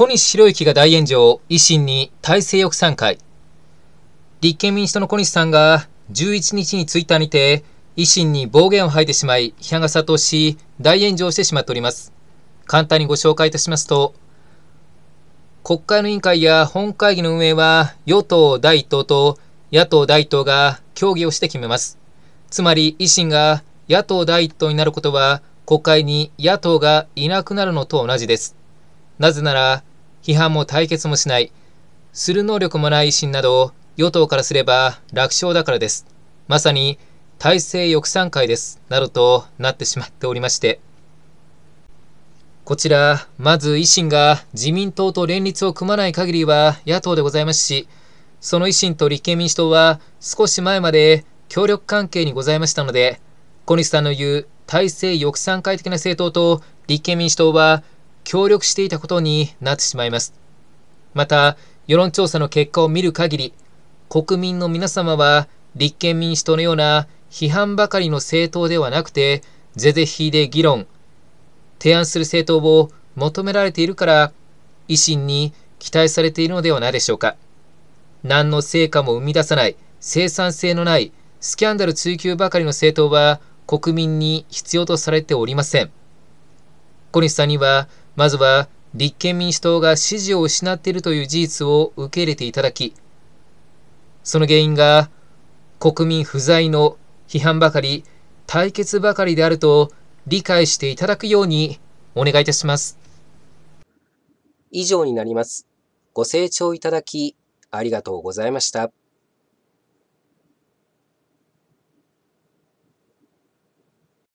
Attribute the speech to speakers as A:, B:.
A: 小西博之が大炎上、維新に体制翼3会。立憲民主党の小西さんが11日にツイッターにて、維新に暴言を吐いてしまい、批判が殺到し、大炎上してしまっております。簡単にご紹介いたしますと、国会の委員会や本会議の運営は、与党第1党と野党第1党が協議をして決めます。つまり、維新が野党第1党になることは、国会に野党がいなくなるのと同じです。なぜなら、批判も対決もしない、する能力もない維新など与党からすれば楽勝だからです。まさに体制抑散会です。などとなってしまっておりまして。こちら、まず維新が自民党と連立を組まない限りは野党でございますし、その維新と立憲民主党は少し前まで協力関係にございましたので、小西さんの言う体制抑散会的な政党と立憲民主党は協力していたことになってしまいます。また、世論調査の結果を見る限り、国民の皆様は立憲民主党のような批判ばかりの政党ではなくて、是々非で議論、提案する政党を求められているから、維新に期待されているのではないでしょうか。何の成果も生み出さない、生産性のない、スキャンダル追及ばかりの政党は国民に必要とされておりません。小西さんにはまずは立憲民主党が支持を失っているという事実を受け入れていただき、その原因が国民不在の批判ばかり、対決ばかりであると理解していただくようにお願いいたします。
B: 以上になります。ご清聴いただきありがとうございました。